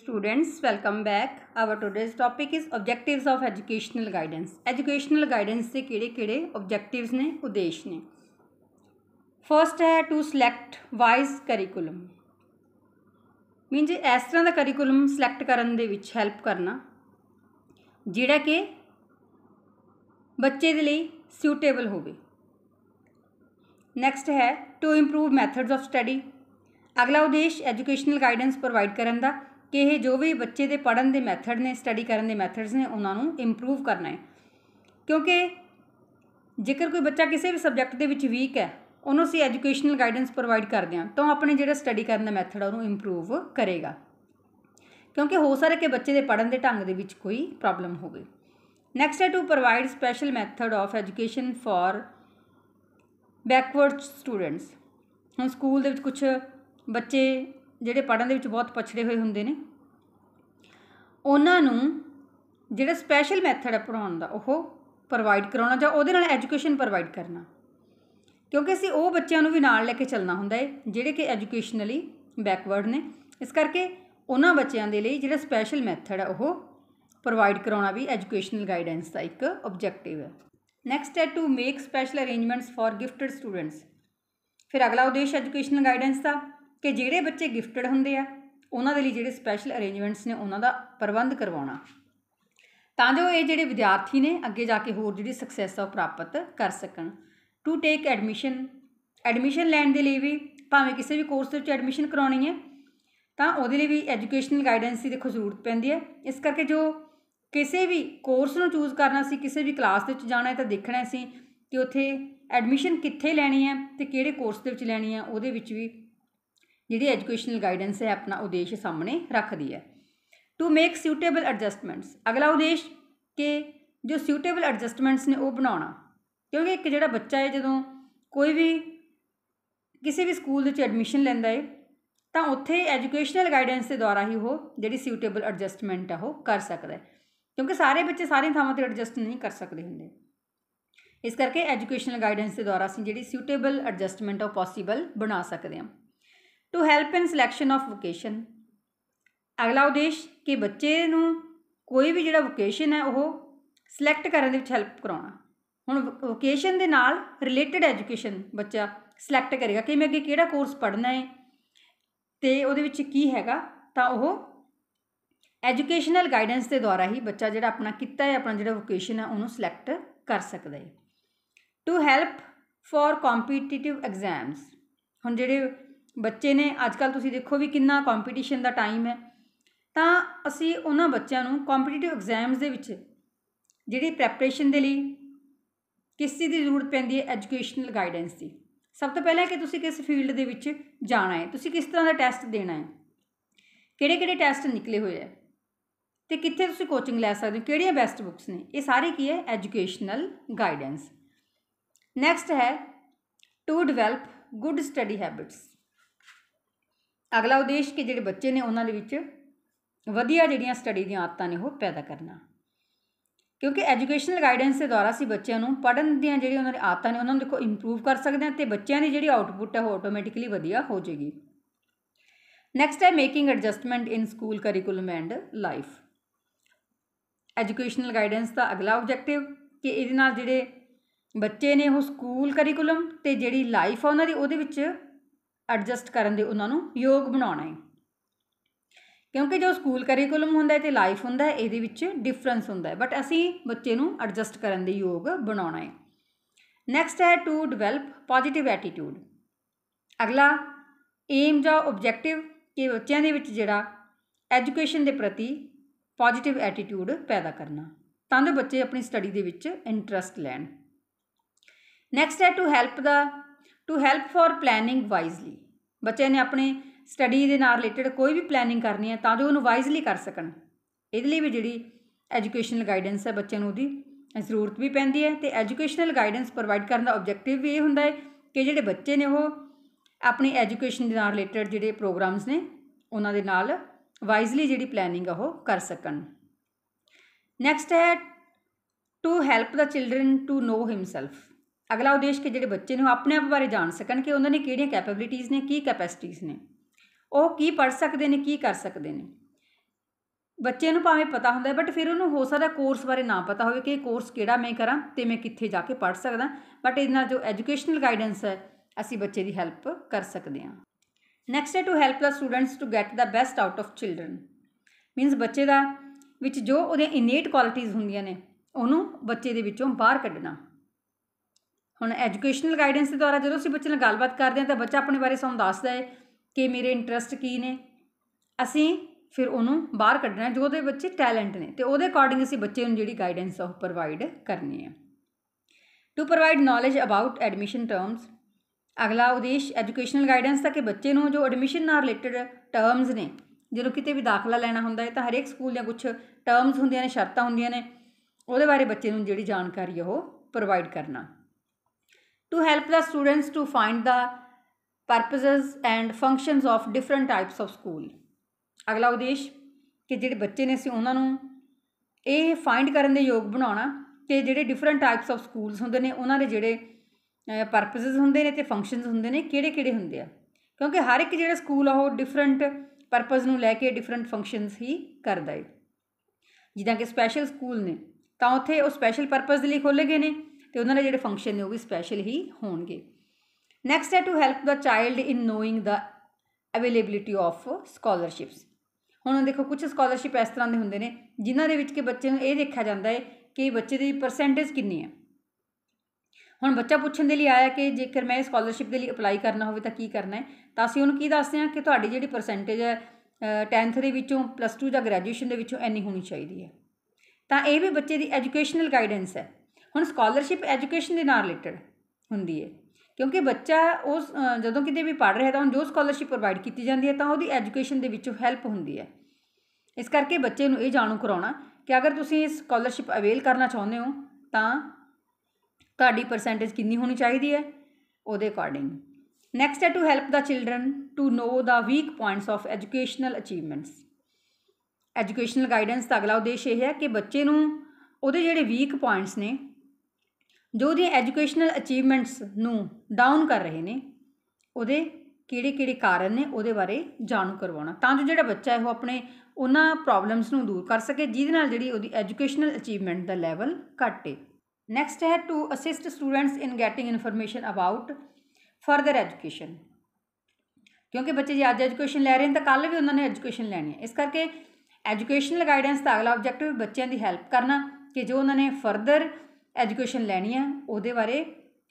students welcome back our today's topic is objectives of educational guidance educational guidance se ਕਿਹੜੇ ਕਿਹੜੇ objectives ne ਉਦੇਸ਼ ne first hai to select wise curriculum means is tarah da curriculum select karan de vich help karna jehda ke bacche de layi suitable hove next hai to improve methods of study agla ਉਦੇਸ਼ educational guidance provide karan da ਕਿ ਇਹ ਜੋ ਵੀ ਬੱਚੇ ਦੇ ਪੜਨ ਦੇ method ਨੇ study ਕਰਨ ਦੇ ਮੈਥਡਸ ਨੇ ਉਹਨਾਂ ਨੂੰ ਇੰਪਰੂਵ ਕਰਨਾ ਹੈ ਕਿਉਂਕਿ ਜੇਕਰ ਕੋਈ ਬੱਚਾ ਕਿਸੇ ਵੀ ਸਬਜੈਕਟ ਦੇ ਵਿੱਚ ਵੀਕ ਹੈ ਉਹਨੂੰ ਸੀ ਐਜੂਕੇਸ਼ਨਲ ਗਾਈਡੈਂਸ ਪ੍ਰੋਵਾਈਡ ਕਰਦੇ ਹਾਂ ਤਾਂ ਆਪਣੇ ਜਿਹੜਾ ਸਟੱਡੀ ਕਰਨ ਦਾ ਮੈਥਡ ਉਹਨੂੰ ਇੰਪਰੂਵ ਕਰੇਗਾ ਕਿਉਂਕਿ ਹੋ ਸਕਦਾ ਕਿ ਬੱਚੇ ਦੇ ਪੜਨ ਦੇ ਢੰਗ ਦੇ ਵਿੱਚ ਕੋਈ ਪ੍ਰੋਬਲਮ ਹੋਵੇ ਨੈਕਸਟ ਹੈ to provide special method of education for backward students ਹੁਣ ਸਕੂਲ ਦੇ ਵਿੱਚ ਕੁਝ ਬੱਚੇ ਜਿਹੜੇ ਪੜਨ ਦੇ ਵਿੱਚ ਬਹੁਤ ਪਛੜੇ ਹੋਏ ਹੁੰਦੇ ਨੇ ਉਹਨਾਂ ਨੂੰ ਜਿਹੜਾ ਸਪੈਸ਼ਲ ਮੈਥਡ ਹੈ ਪੜਾਉਣ ਦਾ ਉਹ ਪ੍ਰੋਵਾਈਡ ਕਰਾਉਣਾ ਜਾਂ ਉਹਦੇ ਨਾਲ ਐਜੂਕੇਸ਼ਨ ਪ੍ਰੋਵਾਈਡ ਕਰਨਾ ਕਿਉਂਕਿ ਅਸੀਂ ਉਹ ਬੱਚਿਆਂ ਨੂੰ ਵੀ ਨਾਲ ਲੈ ਕੇ ਚੱਲਣਾ ਹੁੰਦਾ ਹੈ ਜਿਹੜੇ ਕਿ ਐਜੂਕੇਸ਼ਨਲੀ ਬੈਕਵਰਡ ਨੇ ਇਸ ਕਰਕੇ ਉਹਨਾਂ ਬੱਚਿਆਂ ਦੇ ਲਈ ਜਿਹੜਾ ਸਪੈਸ਼ਲ ਮੈਥਡ ਹੈ ਉਹ ਪ੍ਰੋਵਾਈਡ ਕਰਾਉਣਾ ਵੀ ਐਜੂਕੇਸ਼ਨਲ ਗਾਈਡੈਂਸ ਦਾ ਇੱਕ ਆਬਜੈਕਟਿਵ ਹੈ ਨੈਕਸਟ ਹੈ to make special arrangements for gifted students ਫਿਰ ਅਗਲਾ ਉਦੇਸ਼ ਐਜੂਕੇਸ਼ਨਲ ਗਾਈਡੈਂਸ ਦਾ ਕਿ ਜਿਹੜੇ ਬੱਚੇ ਗਿਫਟਡ ਹੁੰਦੇ ਆ ਉਹਨਾਂ ਦੇ ਲਈ ਜਿਹੜੇ ਸਪੈਸ਼ਲ ਅਰੇਂਜਮੈਂਟਸ ਨੇ ਉਹਨਾਂ ਦਾ ਪ੍ਰਬੰਧ ਕਰਵਾਉਣਾ ਤਾਂ ਜੋ ਇਹ ਜਿਹੜੇ ਵਿਦਿਆਰਥੀ ਨੇ ਅੱਗੇ ਜਾ ਕੇ ਹੋਰ ਜਿਹੜੀ ਸਕਸੈਸ ਆ ਪ੍ਰਾਪਤ ਕਰ ਸਕਣ ਟੂ ਟੇਕ ਐਡਮਿਸ਼ਨ ਐਡਮਿਸ਼ਨ ਲੈਣ ਦੇ ਲਈ ਵੀ ਭਾਵੇਂ ਕਿਸੇ ਵੀ ਕੋਰਸ ਵਿੱਚ ਐਡਮਿਸ਼ਨ ਕਰਾਉਣੀ ਹੈ ਤਾਂ ਉਹਦੇ ਲਈ ਵੀ ਐਜੂਕੇਸ਼ਨਲ ਗਾਈਡੈਂਸ ਦੀ ਦੇਖੋ ਜ਼ਰੂਰਤ ਪੈਂਦੀ ਹੈ ਇਸ ਕਰਕੇ ਜੋ ਕਿਸੇ ਵੀ ਕੋਰਸ ਨੂੰ ਚੂਜ਼ ਕਰਨਾ ਸੀ ਕਿਸੇ ਵੀ ਕਲਾਸ ਦੇ ਵਿੱਚ ਜਾਣਾ ਹੈ ਤਾਂ ਦੇਖਣਾ ਸੀ ਕਿ ਉੱਥੇ ਐਡਮਿਸ਼ਨ ਕਿੱਥੇ ਲੈਣੀ ਹੈ ਤੇ ਕਿਹੜੇ ਕੋਰਸ ਦੇ ਵਿੱਚ ਲੈਣੀ ਹੈ ਉਹਦੇ ਵਿੱਚ ਵੀ ਜਿਹੜੀ ਐਜੂਕੇਸ਼ਨਲ ਗਾਈਡੈਂਸ ਹੈ ਆਪਣਾ ਉਦੇਸ਼ ਸਾਹਮਣੇ ਰੱਖਦੀ ਹੈ ਟੂ ਮੇਕ ਸੂਟੇਬਲ ਐਡਜਸਟਮੈਂਟਸ ਅਗਲਾ ਉਦੇਸ਼ ਕਿ ਜੋ ਸੂਟੇਬਲ ਐਡਜਸਟਮੈਂਟਸ ਨੇ ਉਹ ਬਣਾਉਣਾ ਕਿਉਂਕਿ ਇੱਕ ਜਿਹੜਾ ਬੱਚਾ ਹੈ ਜਦੋਂ ਕੋਈ ਵੀ ਕਿਸੇ ਵੀ ਸਕੂਲ ਵਿੱਚ ਐਡਮਿਸ਼ਨ ਲੈਂਦਾ ਹੈ ਤਾਂ ਉੱਥੇ ਐਜੂਕੇਸ਼ਨਲ ਗਾਈਡੈਂਸ ਦੇ ਦੁਆਰਾ ਹੀ ਉਹ ਜਿਹੜੀ ਸੂਟੇਬਲ ਐਡਜਸਟਮੈਂਟ ਆ ਉਹ ਕਰ ਸਕਦਾ ਹੈ ਕਿਉਂਕਿ ਸਾਰੇ ਬੱਚੇ ਸਾਰੀਆਂ ਥਾਵਾਂ ਤੇ ਐਡਜਸਟ ਨਹੀਂ ਕਰ ਸਕਦੇ ਹੁੰਦੇ ਇਸ ਕਰਕੇ ਐਜੂਕੇਸ਼ਨਲ ਗਾਈਡੈਂਸ ਦੇ ਦੁਆਰਾ ਅਸੀਂ ਜਿਹੜੀ ਸੂਟੇਬਲ ਐਡਜਸਟਮੈਂਟ ਆ ਪੋਸੀਬਲ ਬਣਾ ਸਕਦੇ ਹਾਂ to help in selection of vocation ਅਗਲਾ ਉਦੇਸ਼ ਕਿ ਬੱਚੇ ਨੂੰ ਕੋਈ ਵੀ ਜਿਹੜਾ ਵੋਕੇਸ਼ਨ ਹੈ ਉਹ ਸਿਲੈਕਟ ਕਰਨ ਦੇ ਵਿੱਚ ਹੈਲਪ ਕਰਾਉਣਾ ਹੁਣ ਵੋਕੇਸ਼ਨ ਦੇ ਨਾਲ ਰਿਲੇਟਡ ਐਜੂਕੇਸ਼ਨ ਬੱਚਾ ਸਿਲੈਕਟ ਕਰੇਗਾ ਕਿ ਮੈਂ ਅੱਗੇ ਕਿਹੜਾ ਕੋਰਸ ਪੜ੍ਹਨਾ ਹੈ ਤੇ ਉਹਦੇ ਵਿੱਚ ਕੀ ਹੈਗਾ ਤਾਂ ਉਹ ਐਜੂਕੇਸ਼ਨਲ ਗਾਈਡੈਂਸ ਦੇ ਦੁਆਰਾ ਹੀ ਬੱਚਾ ਜਿਹੜਾ ਆਪਣਾ ਕੀਤਾ ਹੈ ਆਪਣਾ ਜਿਹੜਾ ਵੋਕੇਸ਼ਨ ਹੈ ਉਹਨੂੰ ਸਿਲੈਕਟ ਕਰ ਸਕਦਾ ਹੈ to help for competitive exams ਹੁਣ ਜਿਹੜੇ ਬੱਚੇ ਨੇ ਅੱਜ ਕੱਲ ਤੁਸੀਂ ਦੇਖੋ ਵੀ ਕਿੰਨਾ ਕੰਪੀਟੀਸ਼ਨ ਦਾ ਟਾਈਮ ਹੈ ਤਾਂ ਅਸੀਂ ਉਹਨਾਂ ਬੱਚਿਆਂ ਨੂੰ ਕੰਪੀਟੀਟਿਵ ਐਗਜ਼ਾਮਸ ਦੇ ਵਿੱਚ ਜਿਹੜੀ ਪ੍ਰੈਪਰੇਸ਼ਨ ਦੇ ਲਈ ਕਿਸ ਚੀਜ਼ ਦੀ ਜ਼ਰੂਰਤ ਪੈਂਦੀ ਹੈ ਐਜੂਕੇਸ਼ਨਲ ਗਾਈਡੈਂਸ ਦੀ ਸਭ ਤੋਂ ਪਹਿਲਾਂ ਕਿ ਤੁਸੀਂ ਕਿਸ ਫੀਲਡ ਦੇ ਵਿੱਚ ਜਾਣਾ ਹੈ ਤੁਸੀਂ ਕਿਸ ਤਰ੍ਹਾਂ ਦਾ ਟੈਸਟ ਦੇਣਾ ਹੈ ਕਿਹੜੇ ਕਿਹੜੇ ਟੈਸਟ ਨਿਕਲੇ ਹੋਏ ਆ ਤੇ ਕਿੱਥੇ ਤੁਸੀਂ ਕੋਚਿੰਗ ਲੈ ਸਕਦੇ ਹੋ ਕਿਹੜੀਆਂ ਬੈਸਟ ਬੁੱਕਸ ਨੇ ਇਹ ਸਾਰੇ ਕੀ ਹੈ ਐਜੂਕੇਸ਼ਨਲ ਗਾਈਡੈਂਸ ਨੈਕਸਟ ਹੈ to develop good study habits ਅਗਲਾ ਉਦੇਸ਼ ਕਿ ਜਿਹੜੇ ਬੱਚੇ ਨੇ ਉਹਨਾਂ ਦੇ ਵਿੱਚ ਵਧੀਆ ਜਿਹੜੀਆਂ ਸਟੱਡੀ ਦੀਆਂ ਆਦਤਾਂ ਨੇ ਉਹ ਪੈਦਾ ਕਰਨਾ ਕਿਉਂਕਿ ਐਜੂਕੇਸ਼ਨਲ ਗਾਈਡੈਂਸ ਦੇ ਦੁਆਰਾ ਸੀ ਬੱਚਿਆਂ ਨੂੰ ਪੜਨ ਦੀਆਂ ਜਿਹੜੀਆਂ ਉਹਨਾਂ ਦੇ ਆਦਤਾਂ ਨੇ ਉਹਨਾਂ ਨੂੰ ਦੇਖੋ ਇੰਪਰੂਵ ਕਰ ਸਕਦੇ ਆ ਤੇ ਬੱਚਿਆਂ ਦੀ ਜਿਹੜੀ ਆਊਟਪੁੱਟ ਹੈ ਉਹ ਆਟੋਮੈਟਿਕਲੀ ਵਧੀਆ ਹੋ ਜਾਏਗੀ ਨੈਕਸਟ ਹੈ making adjustment in school curriculum and life educational guidance ਦਾ ਅਗਲਾ ਆਬਜੈਕਟਿਵ ਕਿ ਇਹਦੇ ਨਾਲ ਜਿਹੜੇ ਬੱਚੇ ਨੇ ਉਹ ਸਕੂਲ ਕਰਿਕੂਲਮ ਤੇ ਜਿਹੜੀ ਲਾਈਫ ਆ ਉਹਨਾਂ ਦੀ ਉਹਦੇ ਵਿੱਚ ਐਡਜਸਟ ਕਰਨ ਦੇ ਉਹਨਾਂ ਨੂੰ ਯੋਗ ਬਣਾਉਣਾ ਹੈ ਕਿਉਂਕਿ ਜੋ ਸਕੂਲ ਕਰਿਕੂਲਮ ਹੁੰਦਾ ਹੈ ਤੇ ਲਾਈਫ ਹੁੰਦਾ ਹੈ ਇਹਦੇ ਵਿੱਚ ਡਿਫਰੈਂਸ ਹੁੰਦਾ ਹੈ ਬਟ ਅਸੀਂ ਬੱਚੇ ਨੂੰ ਐਡਜਸਟ ਕਰਨ ਦੇ ਯੋਗ ਬਣਾਉਣਾ ਹੈ ਨੈਕਸਟ ਹੈ ਟੂ ਡਿਵੈਲਪ ਪੋਜ਼ਿਟਿਵ ਐਟੀਟਿਊਡ ਅਗਲਾ ਏਮ ਜਾਂ ਆਬਜੈਕਟਿਵ ਕਿ ਬੱਚਿਆਂ ਦੇ ਵਿੱਚ ਜਿਹੜਾ ਐਜੂਕੇਸ਼ਨ ਦੇ ਪ੍ਰਤੀ ਪੋਜ਼ਿਟਿਵ ਐਟੀਟਿਊਡ ਪੈਦਾ ਕਰਨਾ ਤਾਂ ਦੇ ਬੱਚੇ ਆਪਣੀ ਸਟੱਡੀ ਦੇ ਵਿੱਚ ਇੰਟਰਸਟ ਲੈਣ ਨੈਕਸਟ ਹੈ to help the to help for planning wisely ਬੱਚਿਆਂ ਨੇ ਆਪਣੇ ਸਟੱਡੀ ਦੇ ਨਾਲ ਰਿਲੇਟਡ ਕੋਈ ਵੀ ਪਲੈਨਿੰਗ ਕਰਨੀ ਹੈ ਤਾਂ ਜੋ ਉਹਨੂੰ ਵਾਈਜ਼ਲੀ ਕਰ ਸਕਣ ਇਹਦੇ ਲਈ ਵੀ ਜਿਹੜੀ ਐਜੂਕੇਸ਼ਨਲ ਗਾਈਡੈਂਸ ਹੈ ਬੱਚਿਆਂ ਨੂੰ ਉਹਦੀ ਜ਼ਰੂਰਤ ਵੀ ਪੈਂਦੀ ਹੈ ਤੇ ਐਜੂਕੇਸ਼ਨਲ ਗਾਈਡੈਂਸ ਪ੍ਰੋਵਾਈਡ ਕਰਨ ਦਾ ਆਬਜੈਕਟਿਵ ਵੀ ਇਹ ਹੁੰਦਾ ਹੈ ਕਿ ਜਿਹੜੇ ਬੱਚੇ ਨੇ ਉਹ ਆਪਣੀ ਐਜੂਕੇਸ਼ਨ ਦੇ ਨਾਲ ਰਿਲੇਟਡ ਜਿਹੜੇ ਪ੍ਰੋਗਰਾਮਸ ਨੇ ਉਹਨਾਂ ਦੇ ਨਾਲ ਵਾਈਜ਼ਲੀ ਜਿਹੜੀ ਪਲੈਨਿੰਗ ਆ ਉਹ ਕਰ ਸਕਣ ਨੈਕਸਟ ਹੈ to help the children to know himself ਅਗਲਾ ਉਦੇਸ਼ ਕਿ ਜਿਹੜੇ ਬੱਚੇ ਨੂੰ ਆਪਣੇ ਆਪ ਬਾਰੇ ਜਾਣ ਸਕਣ ਕਿ ਉਹਨਾਂ ਨੇ ਕਿਹੜੀਆਂ ਕੈਪੈਬਿਲਿਟੀਆਂ ਨੇ ਕੀ ਕੈਪੈਸਿਟੀਆਂ ਨੇ ਉਹ ਕੀ ਪੜ ਸਕਦੇ ਨੇ ਕੀ ਕਰ ਸਕਦੇ ਨੇ ਬੱਚੇ ਨੂੰ ਭਾਵੇਂ ਪਤਾ ਹੁੰਦਾ ਬਟ ਫਿਰ ਉਹਨੂੰ ਹੋ ਸਕਦਾ ਕੋਰਸ ਬਾਰੇ ਨਾ ਪਤਾ ਹੋਵੇ ਕਿ ਇਹ ਕੋਰਸ ਕਿਹੜਾ ਮੈਂ ਕਰਾਂ ਤੇ ਮੈਂ ਕਿੱਥੇ ਜਾ ਕੇ ਪੜ ਸਕਦਾ ਬਟ ਨਾਲ ਜੋ ਐਜੂਕੇਸ਼ਨਲ ਗਾਈਡੈਂਸ ਹੈ ਅਸੀਂ ਬੱਚੇ ਦੀ ਹੈਲਪ ਕਰ ਸਕਦੇ ਹਾਂ ਨੈਕਸਟ ਹੈ to help the students to get the best out of children means ਬੱਚੇ ਦਾ ਵਿੱਚ ਜੋ ਉਹਦੇ ਇਨੇਟ ਕੁਆਲਿਟੀਆਂ ਹੁੰਦੀਆਂ ਨੇ ਉਹਨੂੰ ਬੱਚੇ ਦੇ ਵਿੱਚੋਂ ਬਾਹਰ ਕੱਢਣਾ ਹੁਣ ਐਜੂਕੇਸ਼ਨਲ ਗਾਈਡੈਂਸ ਦੇ ਦੁਆਰਾ ਜਦੋਂ ਅਸੀਂ ਬੱਚੇ ਨਾਲ ਗੱਲਬਾਤ ਕਰਦੇ ਹਾਂ ਤਾਂ ਬੱਚਾ ਆਪਣੇ ਬਾਰੇ ਸਾਨੂੰ ਦੱਸਦਾ ਹੈ ਕਿ ਮੇਰੇ ਇੰਟਰਸਟ ਕੀ ਨੇ ਅਸੀਂ ਫਿਰ ਉਹਨੂੰ ਬਾਹਰ ਕੱਢਣਾ ਜੋ ਉਹਦੇ ਬੱਚੇ ਟੈਲੈਂਟ ਨੇ ਤੇ ਉਹਦੇ ਅਕੋਰਡਿੰਗ ਅਸੀਂ ਬੱਚੇ ਨੂੰ ਜਿਹੜੀ ਗਾਈਡੈਂਸ ਆ ਉਹ ਪ੍ਰੋਵਾਈਡ ਕਰਨੀ ਹੈ to provide knowledge about admission terms ਅਗਲਾ ਉਦੇਸ਼ ਐਜੂਕੇਸ਼ਨਲ ਗਾਈਡੈਂਸ ਦਾ ਕਿ ਬੱਚੇ ਨੂੰ ਜੋ ਐਡਮਿਸ਼ਨ ਨਾਲ ਰਿਲੇਟਡ ਟਰਮਸ ਨੇ ਜਦੋਂ ਕਿਤੇ ਵੀ ਦਾਖਲਾ ਲੈਣਾ ਹੁੰਦਾ ਹੈ ਤਾਂ ਹਰੇਕ ਸਕੂਲ ਦੀਆਂ ਕੁਝ ਟਰਮਸ ਹੁੰਦੀਆਂ ਨੇ ਸ਼ਰਤਾਂ ਹੁੰਦੀਆਂ ਨੇ ਉਹਦੇ ਬਾਰੇ ਬੱਚੇ ਨੂੰ ਜਿਹੜੀ ਜਾਣਕਾਰੀ ਉਹ ਪ੍ਰੋਵਾਈਡ ਕਰਨਾ to help the students to find the purposes and functions of different types of school ਅਗਲਾ ਉਦੇਸ਼ ਕਿ ਜਿਹੜੇ ਬੱਚੇ ਨੇ ਅਸੀਂ ਉਹਨਾਂ ਨੂੰ ਇਹ ਫਾਈਂਡ ਕਰਨ ਦੇ ਯੋਗ ਬਣਾਉਣਾ ਕਿ ਜਿਹੜੇ ਡਿਫਰੈਂਟ ਟਾਈਪਸ ਆਫ ਸਕੂਲਸ ਹੁੰਦੇ ਨੇ ਉਹਨਾਂ ਦੇ ਜਿਹੜੇ ਪਰਪਸਸ ਹੁੰਦੇ ਨੇ ਤੇ ਫੰਕਸ਼ਨਸ ਹੁੰਦੇ ਨੇ ਕਿਹੜੇ ਕਿਹੜੇ ਹੁੰਦੇ ਆ ਕਿਉਂਕਿ ਹਰ ਇੱਕ ਜਿਹੜਾ ਸਕੂਲ ਆ ਉਹ ਡਿਫਰੈਂਟ ਪਰਪਸ ਨੂੰ ਲੈ ਕੇ ਡਿਫਰੈਂਟ ਫੰਕਸ਼ਨਸ ਹੀ ਕਰਦਾ ਹੈ ਜਿੱਦਾਂ ਕਿ ਸਪੈਸ਼ਲ ਸਕੂਲ ਨੇ ਤਾਂ ਉੱਥੇ ਉਹ ਸਪੈਸ਼ਲ ਪਰਪਸ ਦੇ ਲਈ ਖੋਲੇ ਗਏ ਨੇ ਤੇ ਉਹਨਾਂ ਦੇ ਜਿਹੜੇ ਫੰਕਸ਼ਨ ਨੇ ਉਹ ਵੀ ਸਪੈਸ਼ਲ ਹੀ ਹੋਣਗੇ ਨੈਕਸਟ ਹੈ to help the child in knowing the availability of scholarships ਹੁਣ ਦੇਖੋ ਕੁਝ ਸਕਾਲਰਸ਼ਿਪ ਇਸ ਤਰ੍ਹਾਂ ਦੇ ਹੁੰਦੇ ਨੇ ਜਿਨ੍ਹਾਂ ਦੇ ਵਿੱਚ ਕਿ ਬੱਚੇ ਨੂੰ ਇਹ ਦੇਖਿਆ ਜਾਂਦਾ ਹੈ ਕਿ ਬੱਚੇ ਦੀ ਪਰਸੈਂਟੇਜ ਕਿੰਨੀ ਹੈ ਹੁਣ ਬੱਚਾ ਪੁੱਛਣ ਦੇ ਲਈ ਆਇਆ ਕਿ ਜੇਕਰ ਮੈਂ ਸਕਾਲਰਸ਼ਿਪ ਦੇ ਲਈ ਅਪਲਾਈ ਕਰਨਾ ਹੋਵੇ ਤਾਂ ਕੀ ਕਰਨਾ ਹੈ ਤਾਂ ਅਸੀਂ ਉਹਨੂੰ ਕੀ ਦੱਸਦੇ ਹਾਂ ਕਿ ਤੁਹਾਡੀ ਜਿਹੜੀ ਪਰਸੈਂਟੇਜ ਹੈ 10th ਦੇ ਵਿੱਚੋਂ ਪਲੱਸ 2 ਜਾਂ ਗ੍ਰੈਜੂਏਸ਼ਨ ਦੇ ਵਿੱਚੋਂ ਐਨੀ ਹੋਣੀ ਚਾਹੀਦੀ ਹੈ ਤਾਂ ਇਹ ਵੀ ਬੱਚੇ ਦੀ ਐਜੂਕੇਸ਼ਨਲ ਗਾਈਡੈਂਸ ਹੈ ਹੁਣ ਸਕਾਲਰਸ਼ਿਪ ਐਜੂਕੇਸ਼ਨ ਦੇ ਨਾਲ ਰਿਲੇਟਡ ਹੁੰਦੀ ਹੈ ਕਿਉਂਕਿ ਬੱਚਾ ਉਸ ਜਦੋਂ ਕਿਤੇ ਵੀ ਪੜ ਰਿਹਾ ਤਾਂ ਉਹਨੂੰ ਜੋ ਸਕਾਲਰਸ਼ਿਪ ਪ੍ਰੋਵਾਈਡ ਕੀਤੀ ਜਾਂਦੀ ਹੈ ਤਾਂ ਉਹਦੀ ਐਜੂਕੇਸ਼ਨ ਦੇ ਵਿੱਚੋਂ ਹੈਲਪ ਹੁੰਦੀ ਹੈ ਇਸ ਕਰਕੇ ਬੱਚੇ ਨੂੰ ਇਹ ਜਾਣੂ ਕਰਾਉਣਾ ਕਿ ਅਗਰ ਤੁਸੀਂ ਸਕਾਲਰਸ਼ਿਪ ਅਵੇਲ ਕਰਨਾ ਚਾਹੁੰਦੇ ਹੋ ਤਾਂ ਤੁਹਾਡੀ ਪਰਸੈਂਟੇਜ ਕਿੰਨੀ ਹੋਣੀ ਚਾਹੀਦੀ ਹੈ ਉਹਦੇ ਅਕੋਰਡਿੰਗ ਨੈਕਸਟ ਹੈ to help the children to know the weak points of educational achievements educational guidance ਦਾ ਅਗਲਾ ਉਦੇਸ਼ ਇਹ ਹੈ ਕਿ ਬੱਚੇ ਨੂੰ ਉਹਦੇ ਜਿਹੜੇ ਵੀਕ ਪੁਆਇੰਟਸ ਨੇ ਜੋ ਦੀ ਐਜੂਕੇਸ਼ਨਲ ਅਚੀਵਮੈਂਟਸ ਨੂੰ ਡਾਊਨ ਕਰ ਰਹੇ ਨੇ ਉਹਦੇ ਕਿਹੜੇ ਕਿਹੜੇ ਕਾਰਨ ਨੇ ਉਹਦੇ ਬਾਰੇ ਜਾਣੂ ਕਰਵਾਉਣਾ ਤਾਂ ਜੋ ਜਿਹੜਾ ਬੱਚਾ ਹੈ ਉਹ ਆਪਣੇ ਉਹਨਾਂ ਪ੍ਰੋਬਲਮਸ ਨੂੰ ਦੂਰ ਕਰ ਸਕੇ ਜਿਹਦੇ ਨਾਲ ਜਿਹੜੀ ਉਹਦੀ ਐਜੂਕੇਸ਼ਨਲ ਅਚੀਵਮੈਂਟ ਦਾ ਲੈਵਲ ਘਟੇ ਨੈਕਸਟ ਹੈ to assist students in getting information about further education ਕਿਉਂਕਿ ਬੱਚੇ ਜੇ ਅੱਜ ਐਜੂਕੇਸ਼ਨ ਲੈ ਰਹੇ ਨੇ ਤਾਂ ਕੱਲ ਵੀ ਉਹਨਾਂ ਨੇ ਐਜੂਕੇਸ਼ਨ ਲੈਣੀ ਹੈ ਇਸ ਕਰਕੇ ਐਜੂਕੇਸ਼ਨਲ ਗਾਈਡੈਂਸ ਦਾ ਅਗਲਾ ਆਬਜੈਕਟਿਵ ਬੱਚਿਆਂ ਦੀ ਹੈਲਪ ਕਰਨਾ ਕਿ ਜੋ ਉਹਨਾਂ ਨੇ ਫਰਦਰ ਐਜੂਕੇਸ਼ਨ ਲੈਣੀ ਆ ਉਹਦੇ ਬਾਰੇ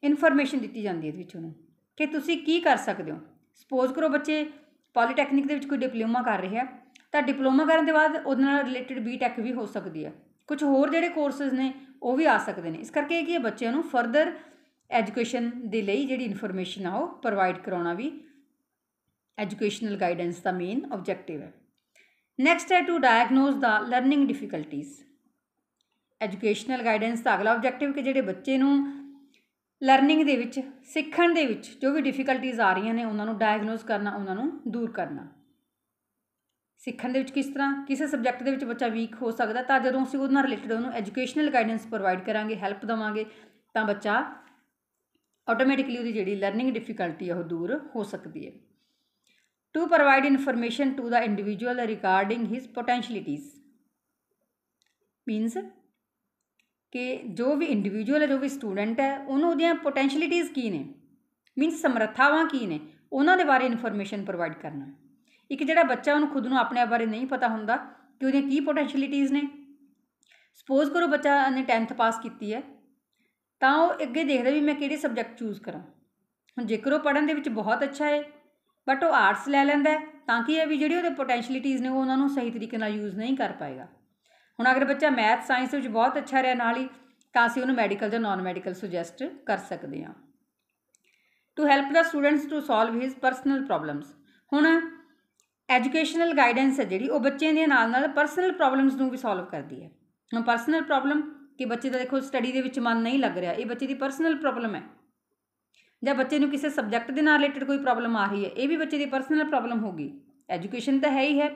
ਇਨਫੋਰਮੇਸ਼ਨ ਦਿੱਤੀ ਜਾਂਦੀ ਹੈ ਇਹਦੇ ਵਿੱਚ ਉਹਨੂੰ ਕਿ ਤੁਸੀਂ ਕੀ ਕਰ ਸਕਦੇ ਹੋ ਸਪੋਜ਼ ਕਰੋ ਬੱਚੇ ਪੋਲੀਟੈਕਨਿਕ ਦੇ ਵਿੱਚ ਕੋਈ ਡਿਪਲੋਮਾ ਕਰ ਰਿਹਾ ਤਾਂ ਡਿਪਲੋਮਾ ਕਰਨ ਦੇ ਬਾਅਦ ਉਹਦੇ ਨਾਲ ਰਿਲੇਟਡ ਬੀਟੈਕ ਵੀ ਹੋ ਸਕਦੀ ਹੈ ਕੁਝ ਹੋਰ ਜਿਹੜੇ ਕੋਰਸਸ ਨੇ ਉਹ ਵੀ ਆ ਸਕਦੇ ਨੇ ਇਸ ਕਰਕੇ ਕੀ ਹੈ ਬੱਚਿਆਂ ਨੂੰ ਫਰਦਰ ਐਜੂਕੇਸ਼ਨ ਦੇ ਲਈ ਜਿਹੜੀ ਇਨਫੋਰਮੇਸ਼ਨ ਆ ਉਹ ਪ੍ਰੋਵਾਈਡ ਕਰਾਉਣਾ ਵੀ ਐਜੂਕੇਸ਼ਨਲ ਗਾਈਡੈਂਸ ਦਾ ਮੇਨ ਆਬਜੈਕਟਿਵ ਹੈ ਨੈਕਸਟ ਹੈ to diagnose the learning difficulties educational guidance ਦਾ ਅਗਲਾ ਆਬਜੈਕਟਿਵ ਕਿ ਜਿਹੜੇ ਬੱਚੇ ਨੂੰ ਲਰਨਿੰਗ ਦੇ ਵਿੱਚ ਸਿੱਖਣ ਦੇ ਵਿੱਚ ਜੋ ਵੀ ਡਿਫਿਕਲਟੀਆਂ ਆ ਰਹੀਆਂ ਨੇ ਉਹਨਾਂ ਨੂੰ ਡਾਇਗਨੋਸ ਕਰਨਾ ਉਹਨਾਂ ਨੂੰ ਦੂਰ ਕਰਨਾ ਸਿੱਖਣ ਦੇ ਵਿੱਚ ਕਿਸ ਤਰ੍ਹਾਂ ਕਿਸੇ ਸਬਜੈਕਟ ਦੇ ਵਿੱਚ ਬੱਚਾ ਵੀਕ ਹੋ ਸਕਦਾ ਤਾਂ ਜਦੋਂ ਅਸੀਂ ਉਹਦੇ ਨਾਲ ਰਿਲੇਟਡ ਉਹਨੂੰ ਐਜੂਕੇਸ਼ਨਲ ਗਾਈਡੈਂਸ ਪ੍ਰੋਵਾਈਡ ਕਰਾਂਗੇ ਹੈਲਪ ਦਵਾਂਗੇ ਤਾਂ ਬੱਚਾ ਆਟੋਮੈਟਿਕਲੀ ਉਹਦੀ ਜਿਹੜੀ ਲਰਨਿੰਗ ਡਿਫਿਕਲਟੀ ਆ ਉਹ ਦੂਰ ਹੋ ਸਕਦੀ ਹੈ to provide information to the individual regarding his potentialities means ਕਿ ਜੋ ਵੀ ਇੰਡੀਵਿਜੂਅਲ ਹੈ ਜੋ ਵੀ ਸਟੂਡੈਂਟ ਹੈ ਉਹਨੂੰ ਉਹਦੀਆਂ ਪੋਟੈਂਸ਼ੀਅਲਿਟੀਜ਼ ਕੀ ਨੇ ਮੀਨਸ ਸਮਰੱਥਾਵਾਂ ਕੀ ਨੇ ਉਹਨਾਂ ਦੇ ਬਾਰੇ ਇਨਫੋਰਮੇਸ਼ਨ ਪ੍ਰੋਵਾਈਡ ਕਰਨਾ ਇੱਕ ਜਿਹੜਾ ਬੱਚਾ ਉਹਨੂੰ ਖੁਦ ਨੂੰ ਆਪਣੇ ਬਾਰੇ ਨਹੀਂ ਪਤਾ ਹੁੰਦਾ ਕਿ ਉਹਦੀਆਂ ਕੀ ਪੋਟੈਂਸ਼ੀਅਲਿਟੀਜ਼ ਨੇ ਸਪੋਜ਼ ਕਰੋ ਬੱਚਾ ਨੇ 10th ਪਾਸ ਕੀਤੀ ਹੈ ਤਾਂ ਉਹ ਅੱਗੇ ਦੇਖਦਾ ਵੀ ਮੈਂ ਕਿਹੜੇ ਸਬਜੈਕਟ ਚੂਜ਼ ਕਰਾਂ ਹੁਣ ਜੇਕਰ ਉਹ ਪੜਨ ਦੇ ਵਿੱਚ ਬਹੁਤ ਅੱਛਾ ਹੈ ਬਟ ਉਹ ਆਰਟਸ ਲੈ ਲੈਂਦਾ ਤਾਂ ਕਿ ਇਹ ਵੀ ਜਿਹੜੀ ਉਹਦੇ ਪੋਟੈਂਸ਼ੀਅਲਿਟੀਜ਼ ਨੇ ਉਹ ਉਹਨਾਂ ਨੂੰ ਸਹੀ ਤਰੀਕੇ ਨਾਲ ਯੂਜ਼ ਨਹੀਂ ਕਰ ਪਾਏਗਾ ਹੁਣ ਅਗਰ ਬੱਚਾ ਮੈਥ ਸਾਇੰਸ ਵਿੱਚ ਬਹੁਤ ਅੱਛਾ ਰਿਹਾ ਨਾਲ ਹੀ ਤਾਂ ਅਸੀਂ ਉਹਨੂੰ ਮੈਡੀਕਲ ਜਾਂ ਨਾਨ ਮੈਡੀਕਲ ਸੁਜੈਸਟ ਕਰ ਸਕਦੇ ਹਾਂ to help the students to solve his personal problems ਹੁਣ ਐਜੂਕੇਸ਼ਨਲ ਗਾਈਡੈਂਸ ਹੈ ਜਿਹੜੀ ਉਹ ਬੱਚਿਆਂ ਦੇ ਨਾਲ ਨਾਲ ਪਰਸਨਲ ਪ੍ਰੋਬਲਮਸ ਨੂੰ ਵੀ ਸੋਲਵ ਕਰਦੀ ਹੈ ਹੁਣ ਪਰਸਨਲ ਪ੍ਰੋਬਲਮ ਕਿ ਬੱਚੇ ਦਾ ਦੇਖੋ ਸਟੱਡੀ ਦੇ ਵਿੱਚ ਮਨ ਨਹੀਂ ਲੱਗ ਰਿਹਾ ਇਹ ਬੱਚੇ ਦੀ ਪਰਸਨਲ ਪ੍ਰੋਬਲਮ ਹੈ ਜਾਂ ਬੱਚੇ ਨੂੰ ਕਿਸੇ ਸਬਜੈਕਟ ਦੇ ਨਾਲ ਰਿਲੇਟਡ ਕੋਈ ਪ੍ਰੋਬਲਮ ਆ ਰਹੀ ਹੈ ਇਹ ਵੀ ਬੱਚੇ ਦੀ ਪਰਸਨਲ ਪ੍ਰੋਬਲਮ ਹੋਗੀ ਐਜੂਕੇਸ਼ਨ ਤਾਂ ਹੈ ਹੀ ਹੈ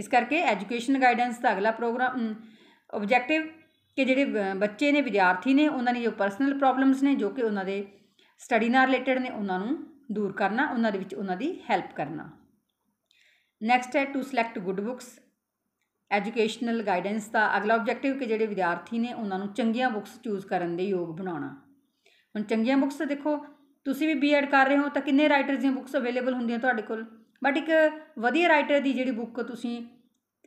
ਇਸ ਕਰਕੇ ਐਜੂਕੇਸ਼ਨ ਗਾਈਡੈਂਸ ਦਾ ਅਗਲਾ ਪ੍ਰੋਗਰਾਮ ਆਬਜੈਕਟਿਵ ਕਿ ਜਿਹੜੇ ਬੱਚੇ ਨੇ ਵਿਦਿਆਰਥੀ ਨੇ ਉਹਨਾਂ ਦੀ ਜੋ ਪਰਸਨਲ ਪ੍ਰੋਬਲਮਸ ਨੇ ਜੋ ਕਿ ਉਹਨਾਂ ਦੇ ਸਟੱਡੀ ਨਾਲ ਰਿਲੇਟਡ ਨੇ ਉਹਨਾਂ ਨੂੰ ਦੂਰ ਕਰਨਾ ਉਹਨਾਂ ਦੇ ਵਿੱਚ ਉਹਨਾਂ ਦੀ ਹੈਲਪ ਕਰਨਾ ਨੈਕਸਟ ਹੈ to select good books educational guidance ਦਾ ਅਗਲਾ ਆਬਜੈਕਟਿਵ ਕਿ ਜਿਹੜੇ ਵਿਦਿਆਰਥੀ ਨੇ ਉਹਨਾਂ ਨੂੰ ਚੰਗੀਆਂ ਬੁੱਕਸ ਚੂਜ਼ ਕਰਨ ਦੇ ਯੋਗ ਬਣਾਉਣਾ ਹੁਣ ਚੰਗੀਆਂ ਬੁੱਕਸ ਦੇਖੋ ਤੁਸੀਂ ਵੀ ਬੀਐਡ ਕਰ ਰਹੇ ਹੋ ਤਾਂ ਕਿੰਨੇ ਰਾਈਟਰਸ ਦੀਆਂ ਬੁੱਕਸ ਅਵੇਲੇਬਲ ਹੁੰਦੀਆਂ ਤੁਹਾਡੇ ਕੋਲ ਬਟ ਇੱਕ ਵਧੀਆ ਰਾਈਟਰ ਦੀ ਜਿਹੜੀ ਬੁੱਕ ਤੁਸੀਂ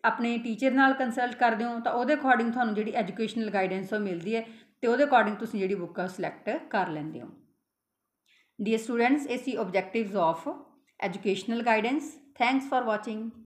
ਆਪਣੇ ਟੀਚਰ ਨਾਲ ਕੰਸਲਟ ਕਰਦੇ ਹੋ ਤਾਂ ਉਹਦੇ ਅਕੋਰਡਿੰਗ ਤੁਹਾਨੂੰ ਜਿਹੜੀ ਐਜੂਕੇਸ਼ਨਲ ਗਾਈਡੈਂਸ ਉਹ ਮਿਲਦੀ ਹੈ ਤੇ ਉਹਦੇ ਅਕੋਰਡਿੰਗ ਤੁਸੀਂ ਜਿਹੜੀ ਬੁੱਕ ਆ ਸਿਲੈਕਟ ਕਰ ਲੈਂਦੇ ਹੋ ਡੀਅਰ ਸਟੂਡੈਂਟਸ ਇਹ ਸੀ objectives of educational guidance thanks for watching